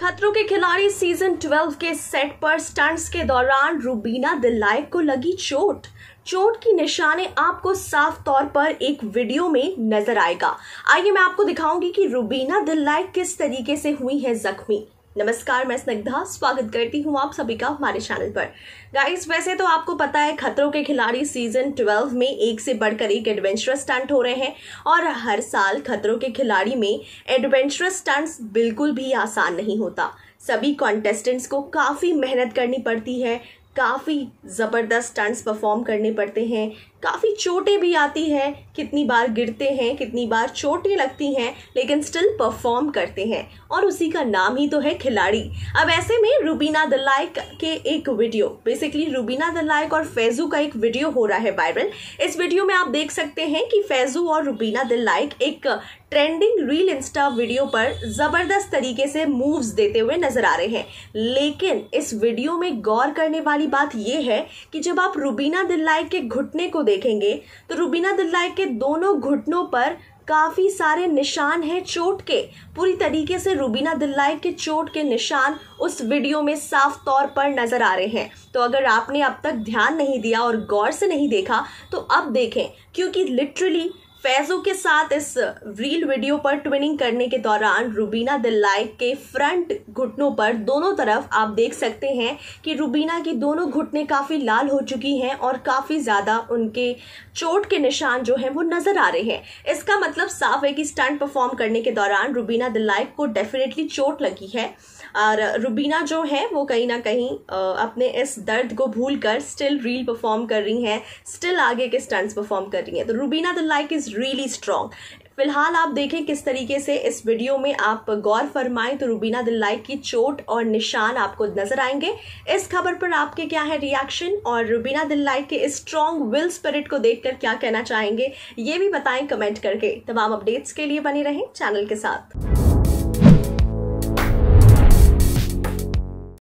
खतरों के खिलाड़ी सीजन 12 के सेट पर स्टंट्स के दौरान रूबीना दिलायक को लगी चोट चोट की निशाने आपको साफ तौर पर एक वीडियो में नजर आएगा आइए मैं आपको दिखाऊंगी कि रूबीना दिल किस तरीके से हुई है जख्मी नमस्कार मैं स्निग्धा स्वागत करती हूँ आप सभी का हमारे चैनल पर गाइस वैसे तो आपको पता है खतरों के खिलाड़ी सीजन 12 में एक से बढ़कर एक एडवेंचरस स्टंट हो रहे हैं और हर साल खतरों के खिलाड़ी में एडवेंचरस स्टंट्स बिल्कुल भी आसान नहीं होता सभी कॉन्टेस्टेंट्स को काफ़ी मेहनत करनी पड़ती है काफ़ी ज़बरदस्त स्टंट्स परफॉर्म करने पड़ते हैं काफ़ी चोटें भी आती हैं कितनी बार गिरते हैं कितनी बार चोटें लगती हैं लेकिन स्टिल परफॉर्म करते हैं और उसी का नाम ही तो है खिलाड़ी अब ऐसे में रूबीना दलाइक के एक वीडियो बेसिकली रूबीना दलाइक और फैजू का एक वीडियो हो रहा है वायरल इस वीडियो में आप देख सकते हैं कि फैजू और रूबीना दलाइक एक ट्रेंडिंग रील इंस्टा वीडियो पर ज़बरदस्त तरीके से मूव्स देते हुए नजर आ रहे हैं लेकिन इस वीडियो में गौर करने वाली बात यह है कि जब आप रूबीना दिल्लाइक के घुटने को देख देखेंगे तो रुबीना दिल्लाई के दोनों घुटनों पर काफ़ी सारे निशान हैं चोट के पूरी तरीके से रूबीना दिल्लाई के चोट के निशान उस वीडियो में साफ तौर पर नज़र आ रहे हैं तो अगर आपने अब तक ध्यान नहीं दिया और गौर से नहीं देखा तो अब देखें क्योंकि लिटरली फैजो के साथ इस रील वीडियो पर ट्विनिंग करने के दौरान रूबीना लाइक के फ्रंट घुटनों पर दोनों तरफ आप देख सकते हैं कि रूबीना की दोनों घुटने काफ़ी लाल हो चुकी हैं और काफ़ी ज़्यादा उनके चोट के निशान जो हैं वो नज़र आ रहे हैं इसका मतलब साफ है कि स्टंट परफॉर्म करने के दौरान रूबीना लाइक को डेफिनेटली चोट लगी है और रूबीना जो है वो कहीं ना कहीं अपने इस दर्द को भूल कर स्टिल रील परफॉर्म कर रही हैं स्टिल आगे के स्टंट्स परफॉर्म कर रही हैं तो Rubina like is really strong फिलहाल आप देखें किस तरीके से इस वीडियो में आप गौर फरमाएं तो रूबीना दिल्लाई की चोट और निशान आपको नजर आएंगे इस खबर पर आपके क्या है रिएक्शन और रूबीना दिल्लाई के इस स्ट्रॉन्ग विल स्पिरिट को देखकर क्या कहना चाहेंगे ये भी बताएं कमेंट करके तमाम अपडेट्स के लिए बने रहें चैनल के साथ